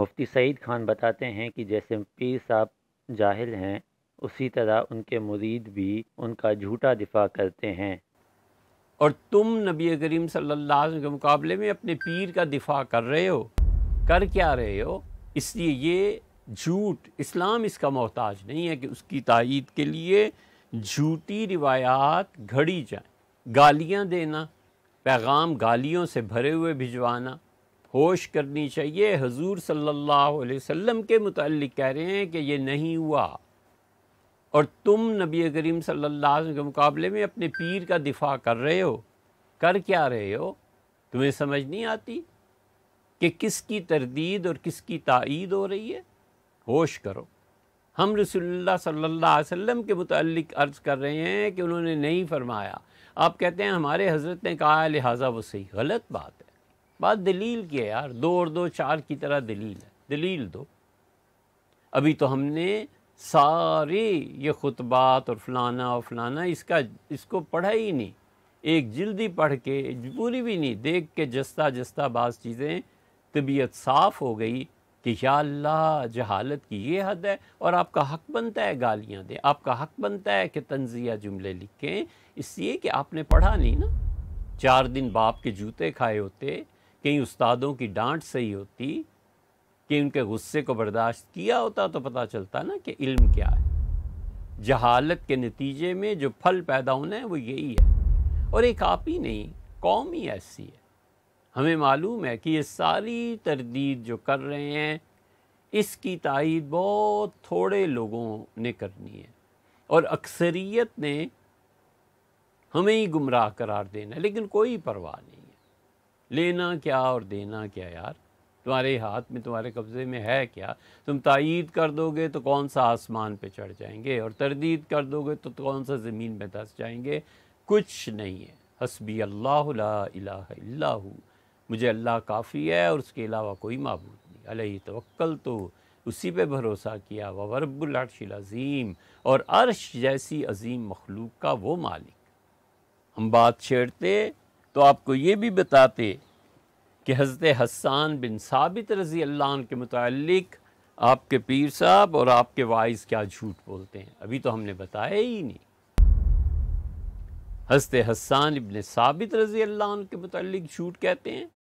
मुफ्ती सईद खान बताते हैं कि जैसे पीर साहब जाहिल हैं उसी तरह उनके मुरीद भी उनका झूठा दिफा करते हैं और तुम नबी करीम सल्लल्लाहु अलैहि वसल्लम के मुकाबले में अपने पीर का दिफा कर रहे हो कर क्या रहे हो इसलिए ये झूठ इस्लाम इसका मोहताज नहीं है कि उसकी तइद के लिए झूठी रिवायात घड़ी जाए गालियाँ देना पैगाम गालियों से भरे हुए भिजवाना होश करनी चाहिए हजूर सल्लल्लाहु अलैहि वसल्लम के मुतल कह रहे हैं कि ये नहीं हुआ और तुम नबी करीम सल्ला वसल्लम के मुकाबले में अपने पीर का दिफा कर रहे हो कर क्या रहे हो तुम्हें समझ नहीं आती कि किसकी तरदीद और किसकी तइद हो रही है होश करो हम रसोल्ला सल्ला वसम के मुतक अर्ज़ कर रहे हैं कि उन्होंने नहीं फरमाया आप कहते हैं हमारे हजरत ने कहा लिहाजा वो सही गलत बात है बात दलील की है यार दो और दो चार की तरह दलील है दलील दो अभी तो हमने सारे ये खुतबात और फलाना और फलाना इसका इसको पढ़ा ही नहीं एक जल्दी पढ़ के पूरी भी नहीं देख के जस्ता जस्ता बाज चीज़ें तबीयत साफ़ हो गई कि या अल्लाह जहालत की ये हद है और आपका हक बनता है गालियाँ दें आपका हक बनता है कि तंजिया जुमले लिखें इसलिए कि आपने पढ़ा नहीं ना चार दिन बाप के जूते खाए होते कहीं उस्तादों की डांट सही होती कि उनके गुस्से को बर्दाश्त किया होता तो पता चलता ना कि इल्म क्या है जहालत के नतीजे में जो फल पैदा होना है वो यही है और एक आप ही नहीं कौम ही ऐसी है हमें मालूम है कि ये सारी तरदीद जो कर रहे हैं इसकी तइद बहुत थोड़े लोगों ने करनी है और अक्सरियत ने हमें ही गुमराह करार देना है लेकिन कोई परवाह नहीं लेना क्या और देना क्या यार तुम्हारे हाथ में तुम्हारे कब्ज़े में है क्या तुम तइद कर दोगे तो कौन सा आसमान पे चढ़ जाएंगे और तरदीद कर दोगे तो कौन सा ज़मीन में धस जाएंगे कुछ नहीं है हसबी अल्लाह ला मुझे अल्लाह काफ़ी है और उसके अलावा कोई मबूद नहीं अलही तवक्ल तो उसी पे भरोसा किया वरबुलरशीम और अरश जैसी अजीम मखलूक का वो मालिक हम बात छेड़ते तो आपको ये भी बताते कि हज़रत हसान बिन साबित रज़ी अल्लाह के मुतलक आपके पीर साहब और आपके वाइस क्या झूठ बोलते हैं अभी तो हमने बताया ही नहीं हजरत हसान इबन साबित रज़ी अल्लाह के मुतलक झूठ कहते हैं